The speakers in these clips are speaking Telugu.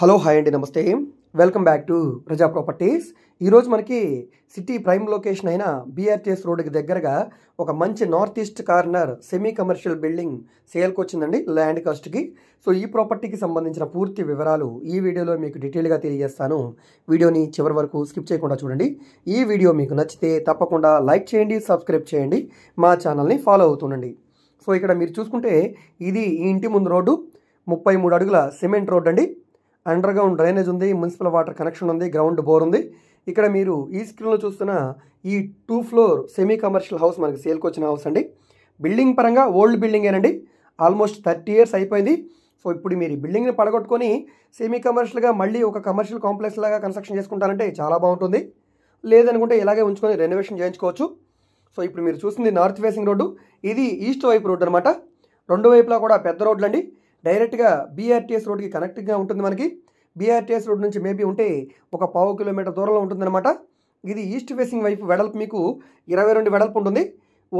హలో హాయ్ అండి నమస్తే welcome back to Praja properties ఈరోజు మనకి సిటీ ప్రైమ్ లొకేషన్ అయిన బీఆర్టీఎస్ రోడ్కి దగ్గరగా ఒక మంచి north east corner semi commercial building సేల్కి వచ్చిందండి ల్యాండ్ కాస్ట్కి సో ఈ ప్రాపర్టీకి సంబంధించిన పూర్తి వివరాలు ఈ వీడియోలో మీకు డీటెయిల్గా తెలియజేస్తాను వీడియోని చివరి వరకు స్కిప్ చేయకుండా చూడండి ఈ వీడియో మీకు నచ్చితే తప్పకుండా లైక్ చేయండి సబ్స్క్రైబ్ చేయండి మా ఛానల్ని ఫాలో అవుతుండండి సో ఇక్కడ మీరు చూసుకుంటే ఇది ఈ ఇంటి ముందు రోడ్డు ముప్పై మూడు అడుగుల సిమెంట్ రోడ్ అండి అండర్ గ్రౌండ్ డ్రైనేజ్ ఉంది మున్సిపల్ వాటర్ కనెక్షన్ ఉంది గ్రౌండ్ బోర్ ఉంది ఇక్కడ మీరు ఈ స్క్రీన్లో చూస్తున్న ఈ two floor semi commercial house మనకి సేల్కి వచ్చిన హౌస్ అండి బిల్డింగ్ పరంగా ఓల్డ్ బిల్డింగ్ ఏనండి ఆల్మోస్ట్ థర్టీ ఇయర్స్ అయిపోయింది సో ఇప్పుడు మీరు ఈ బిల్డింగ్ని పడగొట్టుకొని సెమీ కమర్షియల్గా మళ్ళీ ఒక కమర్షియల్ కాంప్లెక్స్ లాగా కన్స్ట్రక్షన్ చేసుకుంటారంటే చాలా బాగుంటుంది లేదనుకుంటే ఇలాగే ఉంచుకొని రెనోవేషన్ చేయించుకోవచ్చు సో ఇప్పుడు మీరు చూసింది నార్త్ ఫేసింగ్ రోడ్డు ఇది ఈస్ట్ వైపు రోడ్డు అనమాట రెండు వైపులా కూడా పెద్ద రోడ్లండి డైరెక్ట్గా బీఆర్టీఎస్ రోడ్కి కనెక్ట్గా ఉంటుంది మనకి బీఆర్టీఎస్ రోడ్ నుంచి మేబీ ఉంటే ఒక పావు కిలోమీటర్ దూరంలో ఉంటుందన్నమాట ఇది ఈస్ట్ ఫేసింగ్ వైపు వెడల్పు మీకు ఇరవై రెండు వెడల్పు ఉంటుంది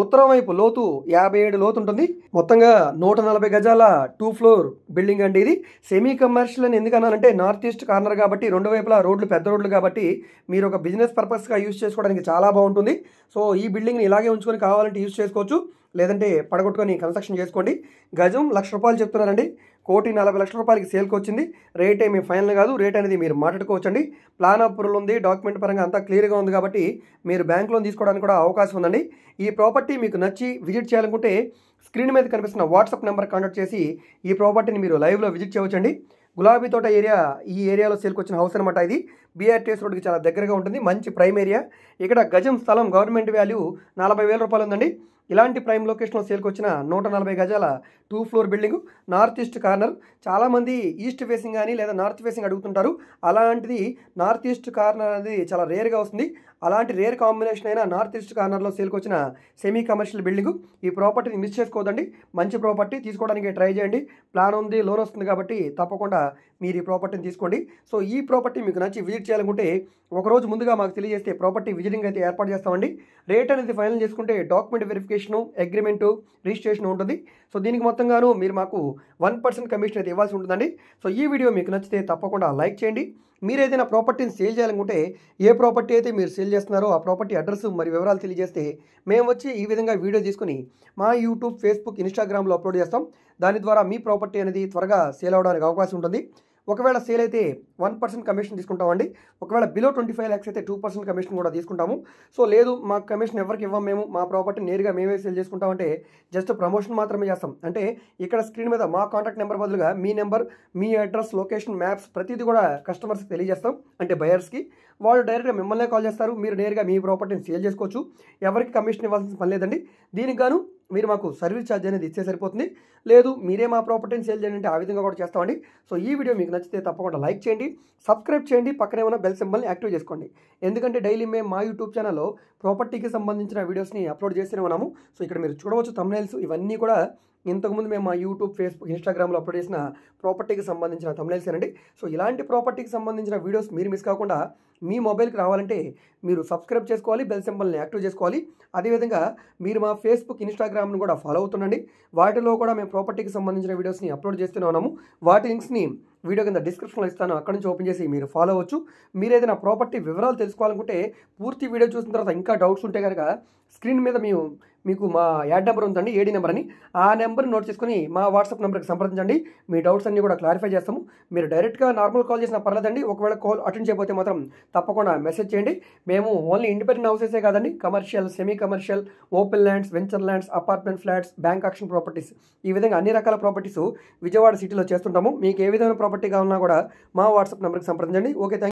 ఉత్తరం వైపు లోతు యాభై ఏడు లోతు ఉంటుంది మొత్తంగా నూట నలభై గజాల టూ ఫ్లోర్ బిల్డింగ్ అండి ఇది సెమీ కమర్షియల్ అని ఎందుకన్నానంటే నార్త్ ఈస్ట్ కార్నర్ కాబట్టి రెండు వైపులా రోడ్లు పెద్ద రోడ్లు కాబట్టి మీరు ఒక బిజినెస్ పర్పస్గా యూజ్ చేసుకోవడానికి చాలా బాగుంటుంది సో ఈ బిల్డింగ్ని ఇలాగే ఉంచుకొని కావాలంటే యూజ్ చేసుకోవచ్చు లేదంటే పడగొట్టుకొని కన్స్ట్రక్షన్ చేసుకోండి గజం లక్ష రూపాయలు చెప్తున్నారండి కోటి నలభై లక్షల రూపాయలకి సేల్కి వచ్చింది రేట్ ఏమి ఫైనల్ కాదు రేట్ అనేది మీరు మాట్లాడుకోవచ్చండి ప్లాన్ అప్రూవల్ ఉంది డాక్యుమెంట్ పరంగా అంతా క్లియర్గా ఉంది కాబట్టి మీరు బ్యాంక్ లోన్ తీసుకోవడానికి కూడా అవకాశం ఉందండి ఈ ప్రాపర్టీ మీకు నచ్చి విజిట్ చేయాలనుకుంటే స్క్రీన్ మీద కనిపిస్తున్న వాట్సాప్ నెంబర్ కాంటాక్ట్ చేసి ఈ ప్రాపర్టీని మీరు లైవ్లో విజిట్ చేయవచ్చండి గులాబీ తోట ఏరియా ఈ ఏరియాలో సేల్కొచ్చిన హౌస్ అనమాట ఇది బీఆర్టీఎస్ రోడ్కి చాలా దగ్గరగా ఉంటుంది మంచి ప్రైమ్ ఏరియా ఇక్కడ గజం స్థలం గవర్నమెంట్ వాల్యూ నలభై వేల రూపాయలు ఉందండి ఇలాంటి ప్రైమ్ లొకేషన్లో సేల్కి వచ్చిన నూట నలభై గజాల two floor building north east corner చాలామంది ఈస్ట్ ఫేసింగ్ కానీ లేదా నార్త్ ఫేసింగ్ అడుగుతుంటారు అలాంటిది నార్త్ ఈస్ట్ కార్నర్ అనేది చాలా రేర్గా వస్తుంది అలాంటి రేర్ కాంబినేషన్ అయినా నార్త్ ఈస్ట్ కార్నర్లో సేల్కి వచ్చిన సెమీ కమర్షియల్ బిల్డింగ్ ఈ ప్రాపర్టీని మిస్ చేసుకోదండి మంచి ప్రాపర్టీ తీసుకోవడానికి ట్రై చేయండి ప్లాన్ ఉంది లోన్ వస్తుంది కాబట్టి తప్పకుండా మీరు ఈ ప్రాపర్టీని తీసుకోండి సో ఈ ప్రాపర్టీ మీకు నచ్చి విజిట్ విజిట్ చేయాలనుకుంటే ఒకరోజు ముందుగా మాకు తెలియజేస్తే ప్రాపర్టీ విజిటింగ్ అయితే ఏర్పాటు చేస్తామండి రేట్ అనేది ఫైనల్ చేసుకుంటే డాక్యుమెంట్ వెరిఫికేషను అగ్రిమెంటు రిజిస్ట్రేషన్ ఉంటుంది సో దీనికి మొత్తంగాను మీరు మాకు వన్ పర్సెంట్ కమిషన్ అయితే ఇవ్వాల్సి ఉంటుందండి సో ఈ వీడియో మీకు నచ్చితే తప్పకుండా లైక్ చేయండి మీరు ఏదైనా ప్రాపర్టీని సేల్ చేయాలనుకుంటే ఏ ప్రాపర్టీ అయితే మీరు సేల్ చేస్తున్నారో ఆ ప్రాపర్టీ అడ్రస్ మరి వివరాలు తెలియజేస్తే మేము వచ్చి ఈ విధంగా వీడియో తీసుకుని మా యూట్యూబ్ ఫేస్బుక్ ఇన్స్టాగ్రామ్లో అప్లోడ్ చేస్తాం దాని ద్వారా మీ ప్రాపర్టీ అనేది త్వరగా సేల్ అవడానికి అవకాశం ఉంటుంది ఒకవేళ సేల్ అయితే వన్ పర్సెంట్ కమిషన్ తీసుకుంటామండి ఒకవేళ బిలో ట్వంటీ ఫైవ్ ల్యాక్స్ అయితే టూ పర్సెంట్ కమిషన్ కూడా తీసుకుంటాము సో లేదు మా కమిషన్ ఎవరికి ఇవ్వం మేము మా ప్రాపర్టీ నేరుగా మేమే సేల్ చేసుకుంటామంటే జస్ట్ ప్రమోషన్ మాత్రమే చేస్తాం అంటే ఇక్కడ స్క్రీన్ మీద మా కాంటాక్ట్ నెంబర్ బదులుగా మీ నెంబర్ మీ అడ్రస్ లొకేషన్ మ్యాప్స్ ప్రతిదీ కూడా కస్టమర్స్కి తెలియజేస్తాం అంటే బయర్స్కి వాళ్ళు డైరెక్ట్గా మిమ్మల్నే కాల్ చేస్తారు మీరు నేరుగా మీ ప్రాపర్టీని సేల్ చేసుకోవచ్చు ఎవరికి కమిషన్ ఇవ్వాల్సిన పని లేదండి దీనికి గాను మీరు మాకు సర్వీస్ ఛార్జ్ అనేది ఇచ్చే సరిపోతుంది లేదు మీరే మా ప్రాపర్టీని సేల్ చేయండి అంటే ఆ విధంగా కూడా చేస్తామండి సో ఈ వీడియో మీకు నచ్చితే తప్పకుండా లైక్ చేయండి సబ్స్క్రైబ్ చేయండి పక్కనే ఉన్న బెల్ సింబల్ని యాక్టివ్ చేసుకోండి ఎందుకంటే డైలీ మేము మా యూట్యూబ్ ఛానల్లో ప్రాపర్టీకి సంబంధించిన వీడియోస్ని అప్లోడ్ చేస్తూనే ఉన్నాము సో ఇక్కడ మీరు చూడవచ్చు తమ్నైల్స్ ఇవన్నీ కూడా ఇంతకుముందు మేము మా యూట్యూబ్ ఫేస్బుక్ ఇన్స్టాగ్రామ్లో అప్లోడ్ చేసిన ప్రాపర్టీకి సంబంధించిన తమిళైల్స్ అండి సో ఇలాంటి ప్రాపర్టీకి సంబంధించిన వీడియోస్ మీరు మిస్ కాకుండా మీ మొబైల్కి రావాలంటే మీరు సబ్స్క్రైబ్ చేసుకోవాలి బెల్ సింబల్ని యాక్టివ్ చేసుకోవాలి అదేవిధంగా మీరు మా ఫేస్బుక్ ఇన్స్టాగ్రామ్ను కూడా ఫాలో అవుతుండండి వాటిలో కూడా మేము ప్రాపర్టీకి సంబంధించిన వీడియోస్ని అప్లోడ్ చేస్తూనే ఉన్నాము వాటి లింక్స్ని వీడియో కింద డిస్క్రిప్షన్లో ఇస్తాను అక్కడ నుంచి ఓపెన్ చేసి మీరు ఫాలో అవ్వచ్చు మీరు ఏదైనా ప్రాపర్టీ వివరాలు తెలుసుకోవాలనుకుంటే పూర్తి వీడియో చూసిన తర్వాత ఇంకా డౌట్స్ ఉంటే కనుక స్క్రీన్ మీద మేము మీకు మా యాడ్ నెంబర్ ఉందండి ఏడీ నెంబర్ అని ఆ నెంబర్ని నోట్ చేసుకుని మా వాట్సాప్ నెంబర్కి సంప్రదించండి మీ డౌట్స్ అన్నీ కూడా క్లారిఫై చేస్తాము మీరు డైరెక్ట్గా నార్మల్ కాల్ చేసినా పర్లేదండి ఒకవేళ కాల్ అటెండ్ చేయకపోతే మాత్రం తప్పకుండా మెసేజ్ చేయండి మేము ఓన్లీ ఇండిపెండెంట్ హౌసెసే కాదండి commercial semi commercial open lands venture lands apartment flats bank auction properties ఈ విధంగా అన్ని రకాల ప్రాపర్టీస్ విజయవాడ సిటీలో చేస్తుంటాము మీకు ఏ విధమైన ప్రాపర్టీ కావాలన్నా కూడా మా వాట్సాప్ నెంబర్కి సంప్రదించండి ఓకే థ్యాంక్